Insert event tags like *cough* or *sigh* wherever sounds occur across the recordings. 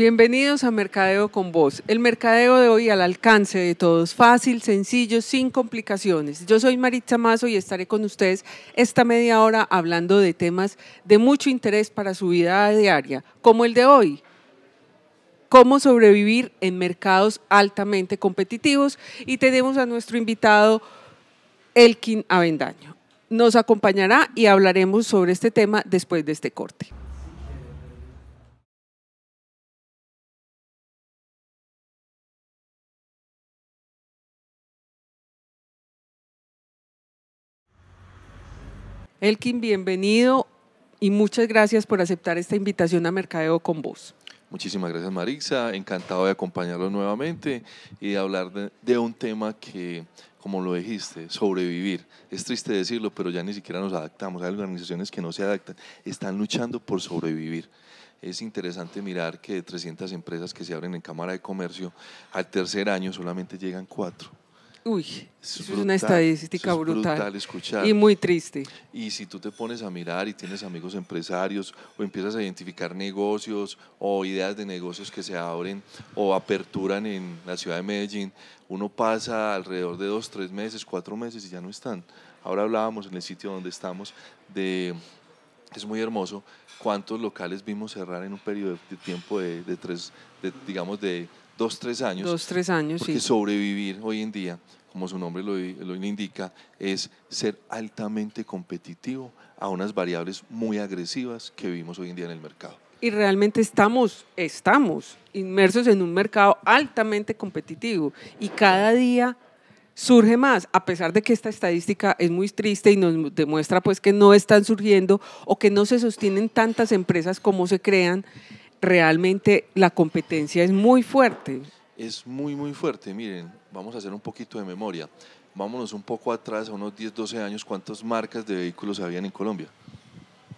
Bienvenidos a Mercadeo con vos. El mercadeo de hoy al alcance de todos, fácil, sencillo, sin complicaciones. Yo soy Maritza Mazo y estaré con ustedes esta media hora hablando de temas de mucho interés para su vida diaria, como el de hoy. Cómo sobrevivir en mercados altamente competitivos y tenemos a nuestro invitado Elkin Avendaño. Nos acompañará y hablaremos sobre este tema después de este corte. Elkin, bienvenido y muchas gracias por aceptar esta invitación a Mercadeo con vos. Muchísimas gracias Marixa, encantado de acompañarlos nuevamente y de hablar de, de un tema que como lo dijiste, sobrevivir. Es triste decirlo, pero ya ni siquiera nos adaptamos. Hay organizaciones que no se adaptan, están luchando por sobrevivir. Es interesante mirar que de 300 empresas que se abren en Cámara de Comercio, al tercer año solamente llegan cuatro. Uy, es, una estadística brutal, escuchar. y muy triste. Y si tú te pones a mirar y tienes amigos empresarios o empiezas a identificar negocios o ideas de negocios que se abren o aperturan en la ciudad de Medellín, uno pasa alrededor de dos, tres meses, cuatro meses y ya no están. Ahora hablábamos en el sitio donde estamos de, es muy hermoso, cuántos locales vimos cerrar en un periodo de tiempo de, tres, digamos de dos, tres años. Dos, tres años, porque sobrevivir hoy en día, como su nombre lo, lo indica, es ser altamente competitivo a unas variables muy agresivas que vivimos hoy en día en el mercado y realmente estamos, estamos inmersos en un mercado altamente competitivo y cada día surge más, a pesar de que esta estadística es muy triste y nos demuestra pues que no están surgiendo o que no se sostienen tantas empresas como se crean, realmente la competencia es muy fuerte. Es muy, muy fuerte. Miren, vamos a hacer un poquito de memoria. Vámonos un poco atrás, a unos 10, 12 años, ¿cuántas marcas de vehículos habían en Colombia?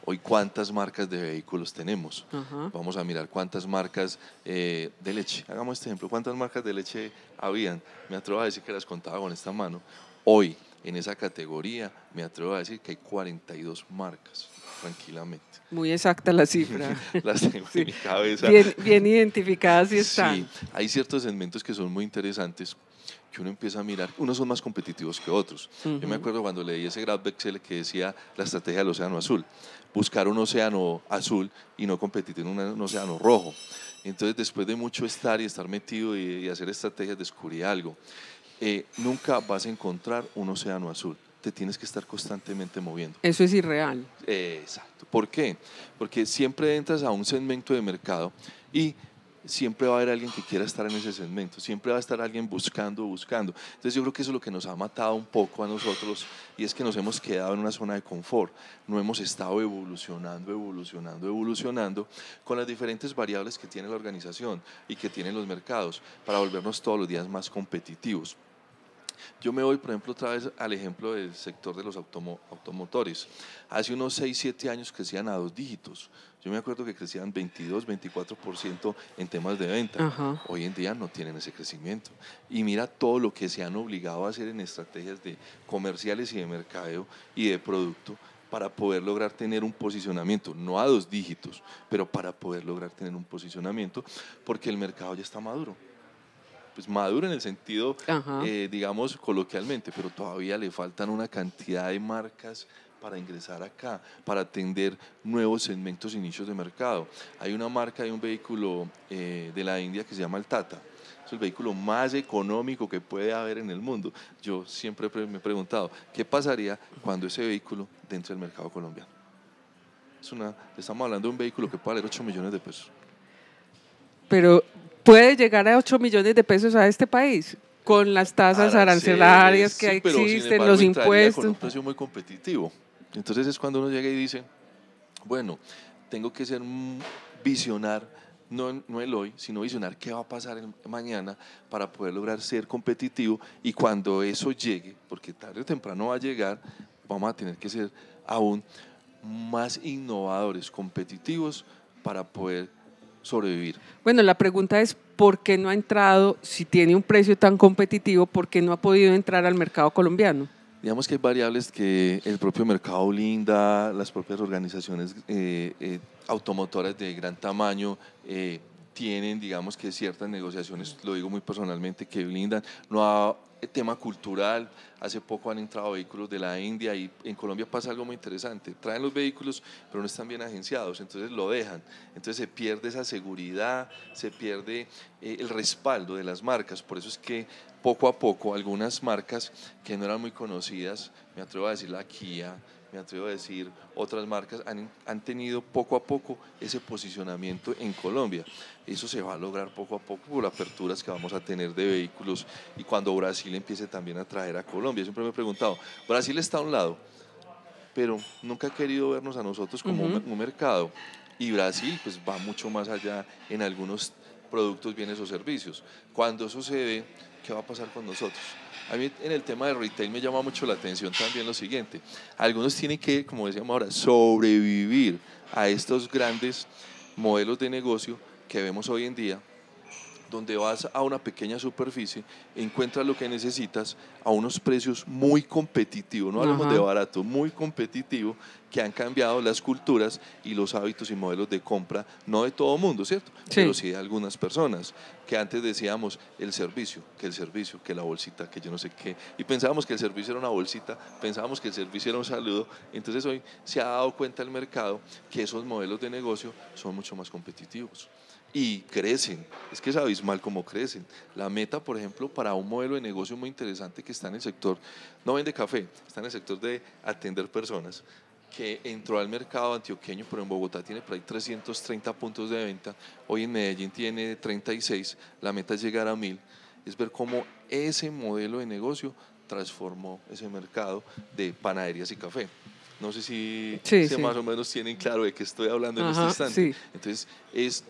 Hoy, ¿cuántas marcas de vehículos tenemos? Vamos a mirar cuántas marcas eh, de leche. Hagamos este ejemplo. ¿Cuántas marcas de leche habían? Me atrevo a decir que las contaba con esta mano. Hoy, en esa categoría, me atrevo a decir que hay 42 marcas tranquilamente. Muy exacta la cifra. Las *laughs* tengo en mi cabeza. Bien, identificadas y están. Sí, hay ciertos segmentos que son muy interesantes que uno empieza a mirar, unos son más competitivos que otros. Yo me acuerdo cuando leí ese graph de que decía la estrategia del océano azul, buscar un océano azul y no competir en un océano rojo. Entonces, después de mucho estar y estar metido y, hacer estrategias, descubrí algo. Eh, nunca vas a encontrar un océano azul te tienes que estar constantemente moviendo. Eso es irreal. Exacto. ¿Por qué? Porque siempre entras a un segmento de mercado y siempre va a haber alguien que quiera estar en ese segmento, siempre va a estar alguien buscando, buscando. Entonces yo creo que eso es lo que nos ha matado un poco a nosotros y es que nos hemos quedado en una zona de confort, no hemos estado evolucionando, evolucionando, evolucionando con las diferentes variables que tiene la organización y que tienen los mercados para volvernos todos los días más competitivos. Yo me voy, por ejemplo, otra vez al ejemplo del sector de los automotores. Hace unos 6, 7 años crecían a dos dígitos. Yo me acuerdo que crecían 22, 24% en temas de venta. Hoy en día no tienen ese crecimiento. Y mira todo lo que se han obligado a hacer en estrategias de comerciales y de mercadeo y de producto para poder lograr tener un posicionamiento, no a dos dígitos, pero para poder lograr tener un posicionamiento, porque el mercado ya está maduro pues maduro en el sentido, eh, digamos, coloquialmente, pero todavía le faltan una cantidad de marcas para ingresar acá, para atender nuevos segmentos y e nichos de mercado. Hay una marca de un vehículo eh, de la India que se llama el Tata. Es el vehículo más económico que puede haber en el mundo. Yo siempre me he preguntado, ¿qué pasaría cuando ese vehículo dentro del mercado colombiano? Es una, estamos hablando de un vehículo que puede valer 8 millones de pesos. Pero puede llegar a 8 millones de pesos a este país con las tasas arancelarias que existen, los impuestos. un precio muy competitivo. Entonces es cuando uno llega y dice, bueno, tengo que ser visionar, no, no el hoy, sino visionar qué va a pasar mañana para poder lograr ser competitivo y cuando eso llegue, porque tarde o temprano va a llegar, vamos a tener que ser aún más innovadores, competitivos para poder sobrevivir. Bueno, la pregunta es, ¿por qué no ha entrado, si tiene un precio tan competitivo, por qué no ha podido entrar al mercado colombiano? Digamos que hay variables que el propio mercado linda, las propias organizaciones eh, eh, automotoras de gran tamaño eh, tienen, digamos que ciertas negociaciones, lo digo muy personalmente, que blindan. No ha eh, tema cultural. Hace poco han entrado vehículos de la India y en Colombia pasa algo muy interesante. Traen los vehículos, pero no están bien agenciados, entonces lo dejan. Entonces se pierde esa seguridad, se pierde eh, el respaldo de las marcas. Por eso es que poco a poco algunas marcas que no eran muy conocidas, me atrevo a decir la Kia, me atrevo a decir, otras marcas han, tenido poco a poco ese posicionamiento en Colombia. Eso se va a lograr poco a poco por aperturas que vamos a tener de vehículos y cuando Brasil empiece también a traer a Colombia. Siempre me he preguntado, Brasil está a un lado, pero nunca ha querido vernos a nosotros como un, un mercado. Y Brasil pues va mucho más allá en algunos productos, bienes o servicios. Cuando eso se ve, ¿qué va a pasar con nosotros? A mí en el tema de retail me llama mucho la atención también lo siguiente. Algunos tienen que, como decíamos ahora, sobrevivir a estos grandes modelos de negocio que vemos hoy en día, donde vas a una pequeña superficie, encuentras lo que necesitas a unos precios muy competitivos, no hablamos de barato, muy competitivo, que han cambiado las culturas y los hábitos y modelos de compra, no de todo mundo, ¿cierto? Pero sí de algunas personas, que antes decíamos el servicio, que el servicio, que la bolsita, que yo no sé qué, y pensábamos que el servicio era una bolsita, pensábamos que el servicio era un saludo, entonces hoy se ha dado cuenta el mercado que esos modelos de negocio son mucho más competitivos y crecen. Es que es abismal cómo crecen. La meta, por ejemplo, para un modelo de negocio muy interesante que está en el sector, no vende café, está en el sector de atender personas, que entró al mercado antioqueño, pero en Bogotá tiene por ahí 330 puntos de venta, hoy en Medellín tiene 36, la meta es llegar a 1000, es ver cómo ese modelo de negocio transformó ese mercado de panaderías y café. No sé si, más o menos tienen claro de qué estoy hablando en este instante. Entonces, es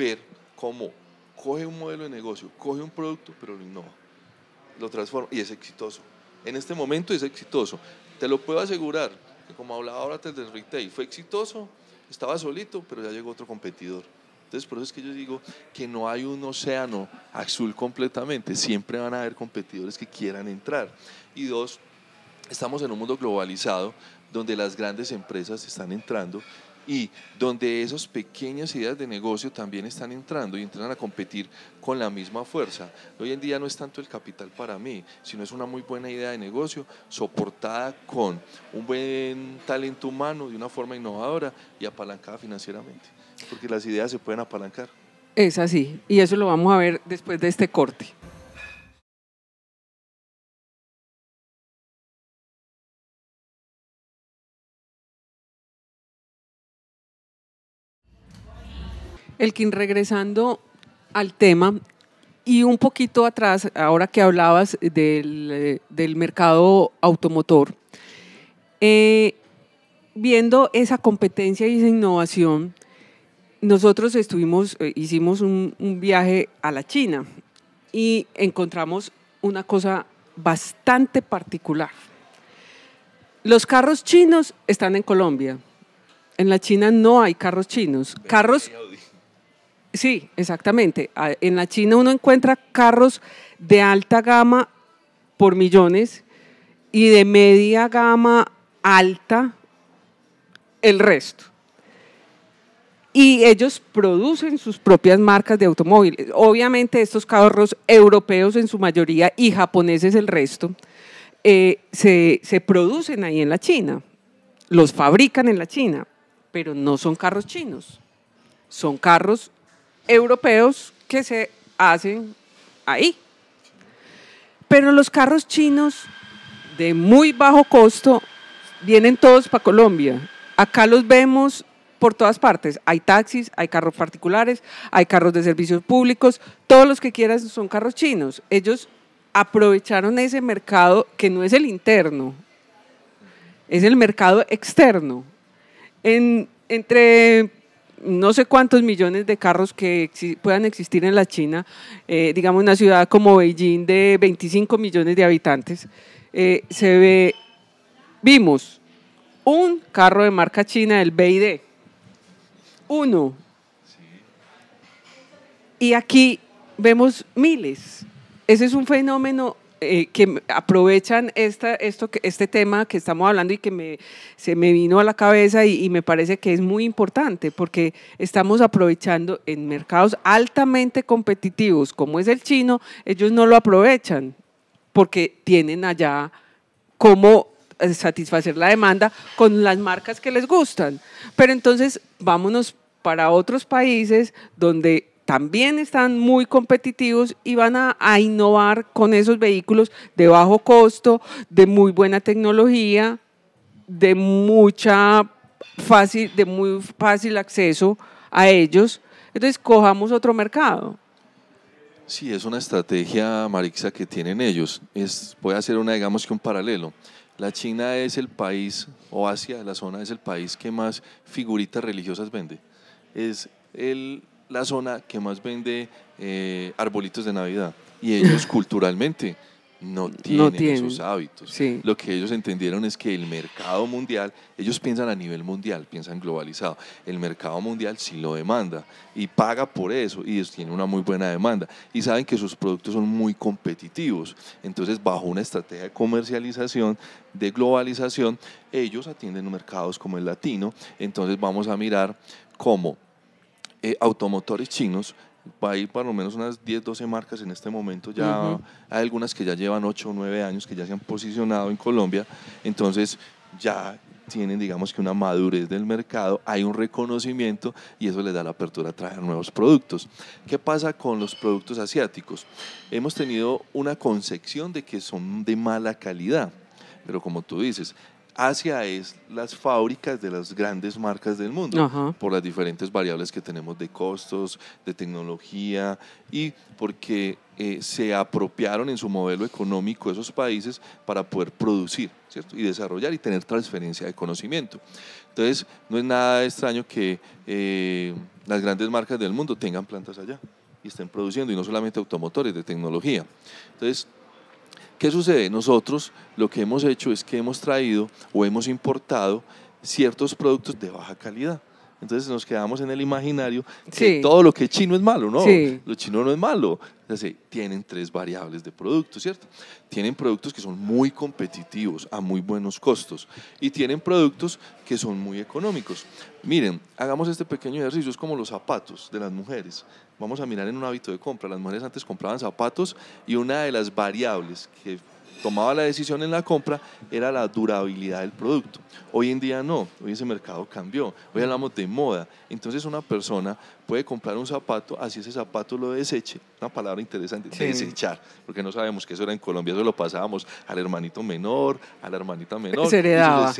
ver cómo coge un modelo de negocio, coge un producto, pero lo innova, lo transforma y es exitoso. En este momento es exitoso. Te lo puedo asegurar, que como hablaba ahora antes del retail, fue exitoso, estaba solito, pero ya llegó otro competidor. Entonces, por eso es que yo digo que no hay un océano azul completamente. Siempre van a haber competidores que quieran entrar. Y dos, estamos en un mundo globalizado donde las grandes empresas están entrando y donde esas pequeñas ideas de negocio también están entrando y entran a competir con la misma fuerza. Hoy en día no es tanto el capital para mí, sino es una muy buena idea de negocio soportada con un buen talento humano de una forma innovadora y apalancada financieramente, porque las ideas se pueden apalancar. Es así, y eso lo vamos a ver después de este corte. Elkin, regresando al tema y un poquito atrás, ahora que hablabas del, eh, mercado automotor, eh, viendo esa competencia y esa innovación, nosotros estuvimos, eh, hicimos un, un viaje a la China y encontramos una cosa bastante particular. Los carros chinos están en Colombia. En la China no hay carros chinos. Carros Sí, exactamente. En la China uno encuentra carros de alta gama por millones y de media gama alta el resto. Y ellos producen sus propias marcas de automóviles. Obviamente estos carros europeos en su mayoría y japoneses el resto eh, se, se producen ahí en la China, los fabrican en la China, pero no son carros chinos, son carros europeos que se hacen ahí. Pero los carros chinos de muy bajo costo vienen todos para Colombia. Acá los vemos por todas partes. Hay taxis, hay carros particulares, hay carros de servicios públicos, todos los que quieras son carros chinos. Ellos aprovecharon ese mercado que no es el interno, es el mercado externo. entre no sé cuántos millones de carros que puedan existir en la China, eh, digamos una ciudad como Beijing de 25 millones de habitantes, eh, se ve, vimos un carro de marca china, el BID, uno. Y aquí vemos miles. Ese es un fenómeno eh, que aprovechan esta, esto, este tema que estamos hablando y que se me vino a la cabeza y, y, me parece que es muy importante porque estamos aprovechando en mercados altamente competitivos como es el chino, ellos no lo aprovechan porque tienen allá cómo eh, satisfacer la demanda con las marcas que les gustan. Pero entonces vámonos para otros países donde también están muy competitivos y van a, innovar con esos vehículos de bajo costo, de muy buena tecnología, de mucha fácil, de muy fácil acceso a ellos. Entonces cojamos otro mercado. Sí, es una estrategia, Marixa, que tienen ellos. Es, a hacer una, digamos que un paralelo. La China es el país, o Asia, la zona es el país que más figuritas religiosas vende. Es el la zona que más vende eh, arbolitos de Navidad. Y ellos *laughs* culturalmente no tienen, sus esos hábitos. Lo que ellos entendieron es que el mercado mundial, ellos piensan a nivel mundial, piensan globalizado. El mercado mundial sí lo demanda y paga por eso y ellos tienen una muy buena demanda y saben que sus productos son muy competitivos. Entonces, bajo una estrategia de comercialización, de globalización, ellos atienden mercados como el latino. Entonces, vamos a mirar cómo eh, automotores chinos. Va a ir por lo menos unas 10, 12 marcas en este momento. Ya hay algunas que ya llevan 8 o 9 años, que ya se han posicionado en Colombia. Entonces, ya tienen, digamos que una madurez del mercado, hay un reconocimiento y eso les da la apertura a traer nuevos productos. ¿Qué pasa con los productos asiáticos? Hemos tenido una concepción de que son de mala calidad, pero como tú dices, Asia es las fábricas de las grandes marcas del mundo, por las diferentes variables que tenemos de costos, de tecnología y porque eh, se apropiaron en su modelo económico esos países para poder producir ¿cierto? y desarrollar y tener transferencia de conocimiento. Entonces, no es nada extraño que eh, las grandes marcas del mundo tengan plantas allá y estén produciendo, y no solamente automotores, de tecnología. Entonces, ¿Qué sucede? Nosotros lo que hemos hecho es que hemos traído o hemos importado ciertos productos de baja calidad. Entonces nos quedamos en el imaginario que todo lo que es chino es malo, ¿no? Lo chino no es malo. Entonces, tienen tres variables de producto, ¿cierto? Tienen productos que son muy competitivos a muy buenos costos y tienen productos que son muy económicos. Miren, hagamos este pequeño ejercicio, es como los zapatos de las mujeres. Vamos a mirar en un hábito de compra. Las mujeres antes compraban zapatos y una de las variables que tomaba la decisión en la compra era la durabilidad del producto. Hoy en día no, hoy ese mercado cambió, hoy hablamos de moda. Entonces una persona puede comprar un zapato, así ese zapato lo deseche, una palabra interesante, desechar, porque no sabemos que eso era en Colombia, eso lo pasábamos al hermanito menor, a la hermanita menor. Se heredaba.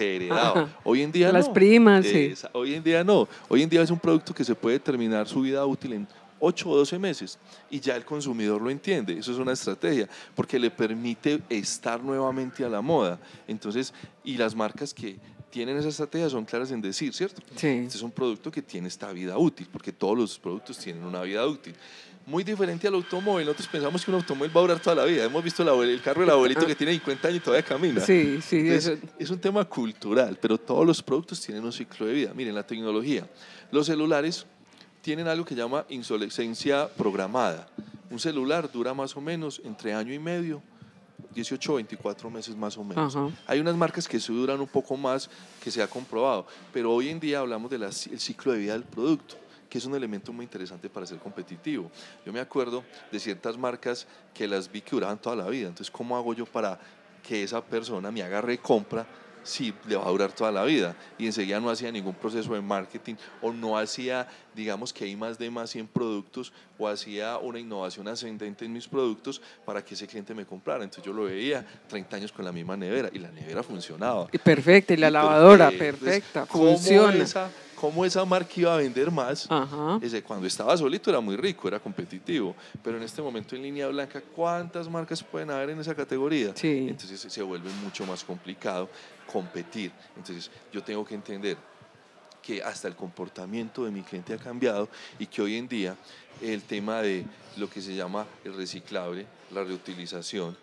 Hoy en día Las no. Las primas, sí. Hoy en día no, hoy en día es un producto que se puede terminar su vida útil en 8 o 12 meses y ya el consumidor lo entiende. Eso es una estrategia porque le permite estar nuevamente a la moda. Entonces, y las marcas que tienen esa estrategia son claras en decir, ¿cierto? Sí. Este es un producto que tiene esta vida útil porque todos los productos tienen una vida útil muy diferente al automóvil. Nosotros pensamos que un automóvil va a durar toda la vida. Hemos visto el, el carro del abuelito que tiene 50 años y todavía camina. Sí, sí. Es un tema cultural, pero todos los productos tienen un ciclo de vida. Miren, la tecnología. Los celulares tienen algo que llama insolescencia programada. Un celular dura más o menos entre año y medio 18 24 meses más o menos. Hay unas marcas que duran un poco más que se ha comprobado, pero hoy en día hablamos del ciclo de vida del producto que es un elemento muy interesante para ser competitivo. Yo me acuerdo de ciertas marcas que las vi que duraban toda la vida, entonces ¿cómo hago yo para que esa persona me haga recompra si le va a durar toda la vida? Y enseguida no hacía ningún proceso de marketing o no hacía digamos que hay más de más 100 productos o hacía una innovación ascendente en mis productos para que ese cliente me comprara. Entonces yo lo veía 30 años con la misma nevera y la nevera funcionaba. Perfecta, y la lavadora, perfecta, funciona. cómo esa marca iba a vender más. Ese, cuando estaba solito era muy rico, era competitivo, pero en este momento en línea blanca, ¿cuántas marcas pueden haber en esa categoría? Entonces se vuelve mucho más complicado competir. Entonces yo tengo que entender, que hasta el comportamiento de mi cliente ha cambiado y que hoy en día el tema de lo que se llama el reciclable, la reutilización,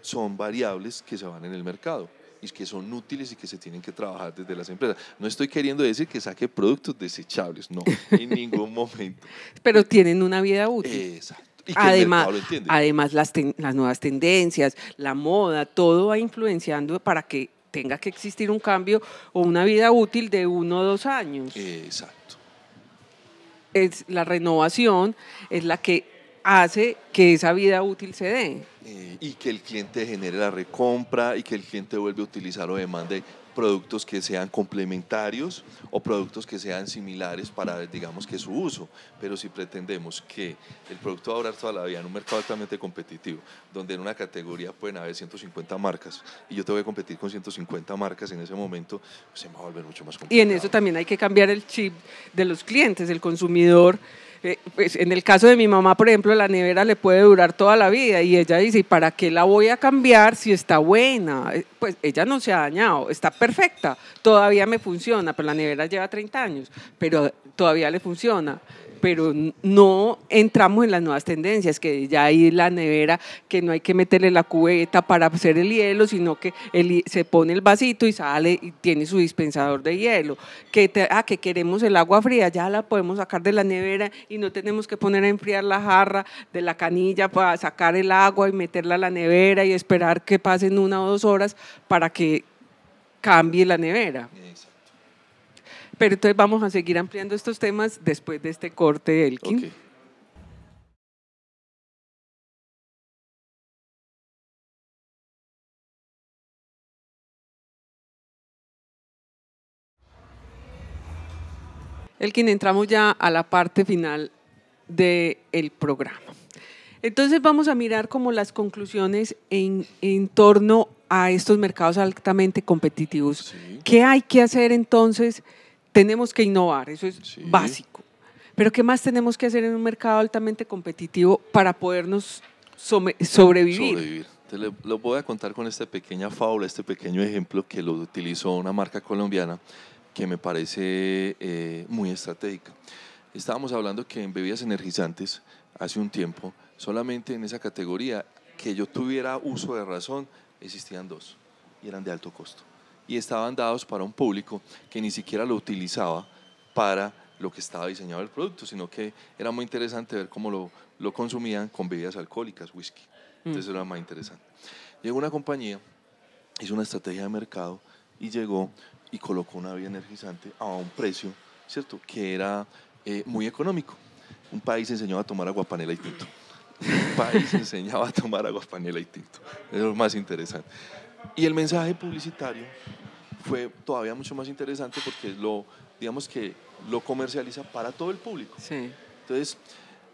son variables que se van en el mercado y que son útiles y que se tienen que trabajar desde las empresas. No estoy queriendo decir que saque productos desechables, no, en *laughs* ningún momento. Pero tienen una vida útil. Exacto. además, además las nuevas tendencias, la moda, todo va influenciando para que tenga que existir un cambio o una vida útil de uno o dos años. Exacto. Es la renovación es la que hace que esa vida útil se dé. Eh, y que el cliente genere la recompra y que el cliente vuelve a utilizar o demande productos que sean complementarios o productos que sean similares para, digamos, que su uso. Pero si pretendemos que el producto va a durar toda la vida en un mercado altamente competitivo, donde en una categoría pueden haber 150 marcas y yo tengo que competir con 150 marcas en ese momento, pues se me va a volver mucho más complicado. Y en eso también hay que cambiar el chip de los clientes, el consumidor eh, pues en el caso de mi mamá, por ejemplo, la nevera le puede durar toda la vida y ella dice, para qué la voy a cambiar si está buena? Eh, pues ella no se ha dañado, está perfecta, todavía me funciona, pero pues, la nevera lleva 30 años, pero todavía le funciona pero no entramos en las nuevas tendencias, que ya hay la nevera, que no hay que meterle la cubeta para hacer el hielo, sino que se pone el vasito y sale y tiene su dispensador de hielo. Que, ah, que queremos el agua fría, ya la podemos sacar de la nevera y no tenemos que poner a enfriar la jarra de la canilla para sacar el agua y meterla a la nevera y esperar que pasen una o dos horas para que cambie la nevera. Pero entonces vamos a seguir ampliando estos temas después de este corte, Elkin. Elkin, entramos ya a la parte final del programa. Entonces vamos a mirar como las conclusiones en, torno a estos mercados altamente competitivos. ¿Qué hay que hacer entonces? Tenemos que innovar, eso es básico. Pero ¿qué más tenemos que hacer en un mercado altamente competitivo para podernos sobrevivir? sobrevivir. lo voy a contar con esta pequeña fábula, este pequeño ejemplo que lo utilizó una marca colombiana que me parece eh, muy estratégica. Estábamos hablando que en bebidas energizantes, hace un tiempo, solamente en esa categoría que yo tuviera uso de razón, existían dos y eran de alto costo y estaban dados para un público que ni siquiera lo utilizaba para lo que estaba diseñado el producto, sino que era muy interesante ver cómo lo, lo consumían con bebidas alcohólicas, whisky. Mm. Entonces era más interesante. Llegó una compañía, hizo una estrategia de mercado y llegó y colocó una bebida energizante a un precio, ¿cierto?, que era eh, muy económico. Un país enseñaba a tomar agua panela y tinto. Un país *laughs* enseñaba a tomar agua panela y tinto. Es lo más interesante. Y el mensaje publicitario fue todavía mucho más interesante porque lo, digamos que lo comercializa para todo el público. Entonces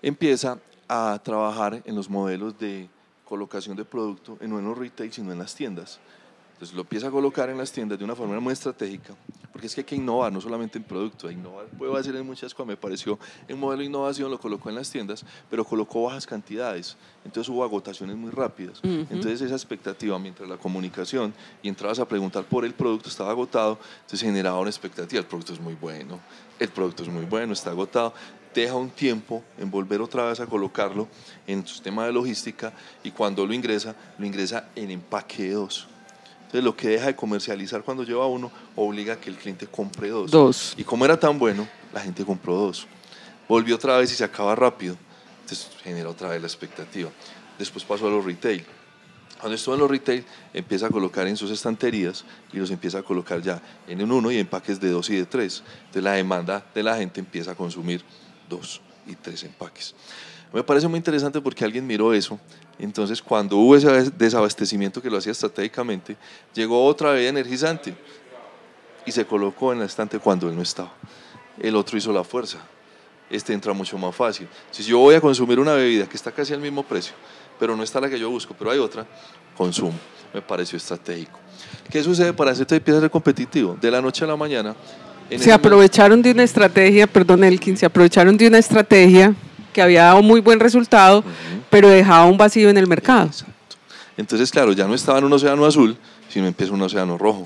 empieza a trabajar en los modelos de colocación de producto no en los retail, sino en las tiendas. Entonces lo empieza a colocar en las tiendas de una forma muy estratégica, porque es que hay que innovar, no solamente en producto, innovar puede hacer en muchas cosas. Me pareció el modelo de innovación, lo colocó en las tiendas, pero colocó bajas cantidades, entonces hubo agotaciones muy rápidas. Entonces esa expectativa, mientras la comunicación y entrabas a preguntar por el producto, estaba agotado, se generaba una expectativa, el producto es muy bueno, el producto es muy bueno, está agotado, deja un tiempo en volver otra vez a colocarlo en su sistema de logística y cuando lo ingresa, lo ingresa en empaque 2 entonces lo que deja de comercializar cuando lleva uno obliga a que el cliente compre dos. Y como era tan bueno, la gente compró dos. Volvió otra vez y se acaba rápido. Entonces genera otra vez la expectativa. Después pasó a los retail. Cuando estuvo en los retail, empieza a colocar en sus estanterías y los empieza a colocar ya en un uno y empaques de dos y de tres. Entonces la demanda de la gente empieza a consumir dos y tres empaques. Me parece muy interesante porque alguien miró eso, entonces, cuando hubo ese desabastecimiento que lo hacía estratégicamente, llegó otra bebida energizante y se colocó en la estante cuando él no estaba. El otro hizo la fuerza. Este entra mucho más fácil. Si yo voy a consumir una bebida que está casi al mismo precio, pero no está la que yo busco, pero hay otra, consumo. Me pareció estratégico. ¿Qué sucede para hacer esto empieza a ser competitivo? De la noche a la mañana. se aprovecharon de una estrategia, perdón Elkin, se aprovecharon de una estrategia que había dado muy buen resultado, pero dejaba un vacío en el mercado. Entonces, claro, ya no estaba en un océano azul, sino empezó un océano rojo.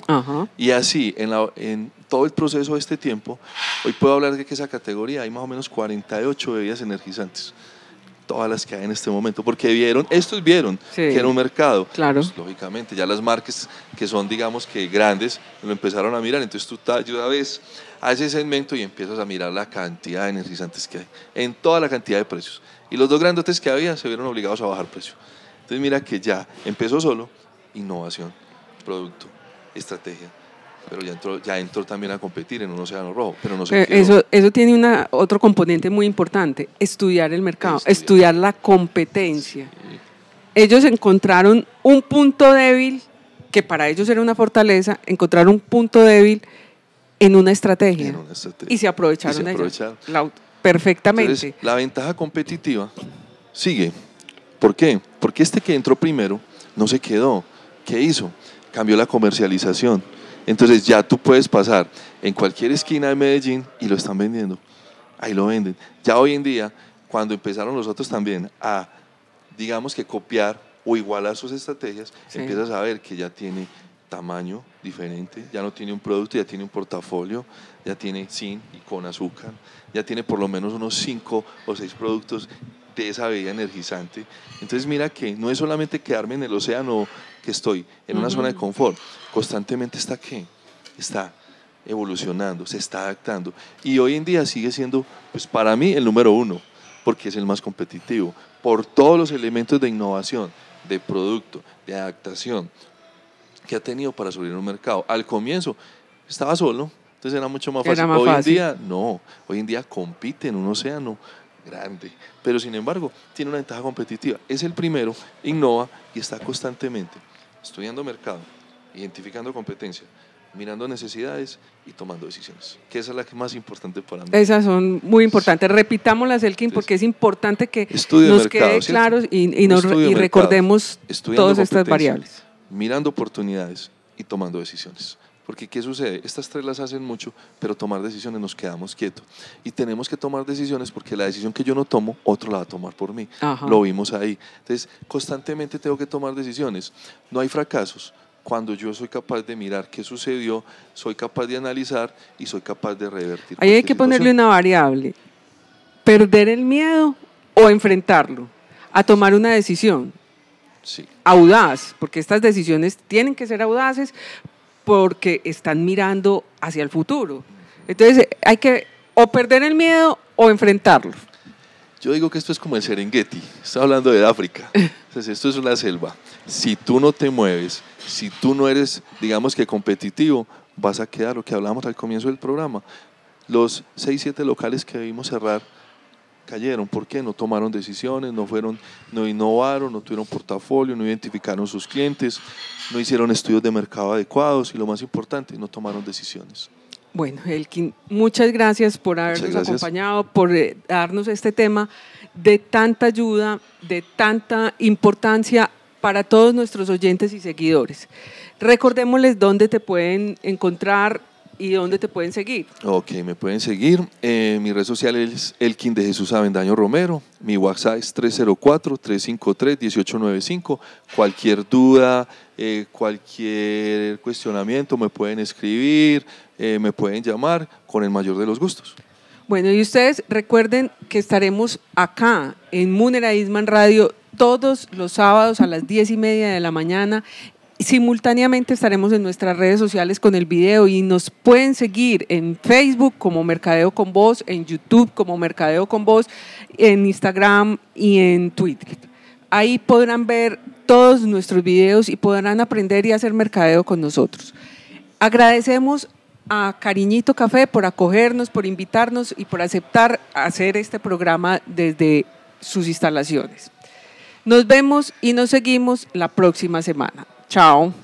Y así, en, la, en, todo el proceso de este tiempo, hoy puedo hablar de que esa categoría hay más o menos 48 bebidas energizantes todas las que hay en este momento, porque vieron, estos vieron que era un mercado. Claro. Pues, lógicamente, ya las marcas que son, digamos que grandes, lo empezaron a mirar. Entonces tú te yo a vez a ese segmento y empiezas a mirar la cantidad de energizantes que hay, en toda la cantidad de precios. Y los dos grandotes que había se vieron obligados a bajar precio. Entonces mira que ya empezó solo innovación, producto, estrategia pero ya entró, también a competir en un océano rojo. Pero no eso, eso tiene una, otro componente muy importante, estudiar el mercado, estudiar, la competencia. Ellos encontraron un punto débil, que para ellos era una fortaleza, encontraron un punto débil en una estrategia. Y se aprovecharon, y perfectamente. la ventaja competitiva sigue. ¿Por qué? Porque este que entró primero no se quedó. ¿Qué hizo? Cambió la comercialización entonces ya tú puedes pasar en cualquier esquina de Medellín y lo están vendiendo. Ahí lo venden. Ya hoy en día, cuando empezaron los otros también a, digamos que copiar o igualar sus estrategias, empiezas a ver que ya tiene tamaño diferente, ya no tiene un producto, ya tiene un portafolio, ya tiene sin y con azúcar, ya tiene por lo menos unos cinco o seis productos de esa bebida energizante. Entonces mira que no es solamente quedarme en el océano que estoy en una zona de confort, constantemente está qué? Está evolucionando, se está adaptando. Y hoy en día sigue siendo, pues para mí, el número uno, porque es el más competitivo, por todos los elementos de innovación, de producto, de adaptación que ha tenido para subir un mercado. Al comienzo estaba solo, entonces era mucho más fácil. hoy en día no, hoy en día compite en un océano grande, pero sin embargo tiene una ventaja competitiva. Es el primero, innova y está constantemente estudiando mercado, identificando competencia, mirando necesidades y tomando decisiones, ¿Qué es la que más importante para mí. Esas son muy importantes. Repitámoslas, Elkin, porque es importante que nos quede claro y, recordemos todas estas variables. Mirando oportunidades y tomando decisiones. Porque ¿qué sucede? Estas tres las hacen mucho, pero tomar decisiones nos quedamos quietos. Y tenemos que tomar decisiones porque la decisión que yo no tomo, otro la va a tomar por mí. Lo vimos ahí. Entonces, constantemente tengo que tomar decisiones. No hay fracasos. Cuando yo soy capaz de mirar qué sucedió, soy capaz de analizar y soy capaz de revertir. Ahí hay que ponerle una variable. Perder el miedo o enfrentarlo a tomar una decisión. Audaz, porque estas decisiones tienen que ser audaces porque están mirando hacia el futuro. Entonces hay que o perder el miedo o enfrentarlo. Yo digo que esto es como el Serengeti, está hablando de África. Entonces, *laughs* esto es una selva. Si tú no te mueves, si tú no eres, digamos que competitivo, vas a quedar lo que hablamos al comienzo del programa. Los 6, 7 locales que debimos cerrar cayeron. porque No tomaron decisiones, no fueron, no innovaron, no tuvieron portafolio, no identificaron sus clientes, no hicieron estudios de mercado adecuados y lo más importante, no tomaron decisiones. Bueno, Elkin, muchas gracias por habernos acompañado, por eh, darnos este tema de tanta ayuda, de tanta importancia para todos nuestros oyentes y seguidores. Recordémosles dónde te pueden encontrar, ¿Y dónde te pueden seguir? Ok, me pueden seguir. Eh, mi red social es Elkin de Jesús Avendaño Romero. Mi WhatsApp es 304-353-1895. Cualquier duda, eh, cualquier cuestionamiento, me pueden escribir, eh, me pueden llamar con el mayor de los gustos. Bueno, y ustedes recuerden que estaremos acá en Munera Isman Radio todos los sábados a las diez y media de la mañana simultáneamente estaremos en nuestras redes sociales con el video y nos pueden seguir en Facebook como Mercadeo con Voz, en YouTube como Mercadeo con Voz, en Instagram y en Twitter. Ahí podrán ver todos nuestros videos y podrán aprender y hacer mercadeo con nosotros. Agradecemos a Cariñito Café por acogernos, por invitarnos y por aceptar hacer este programa desde sus instalaciones. Nos vemos y nos seguimos la próxima semana. Tchau.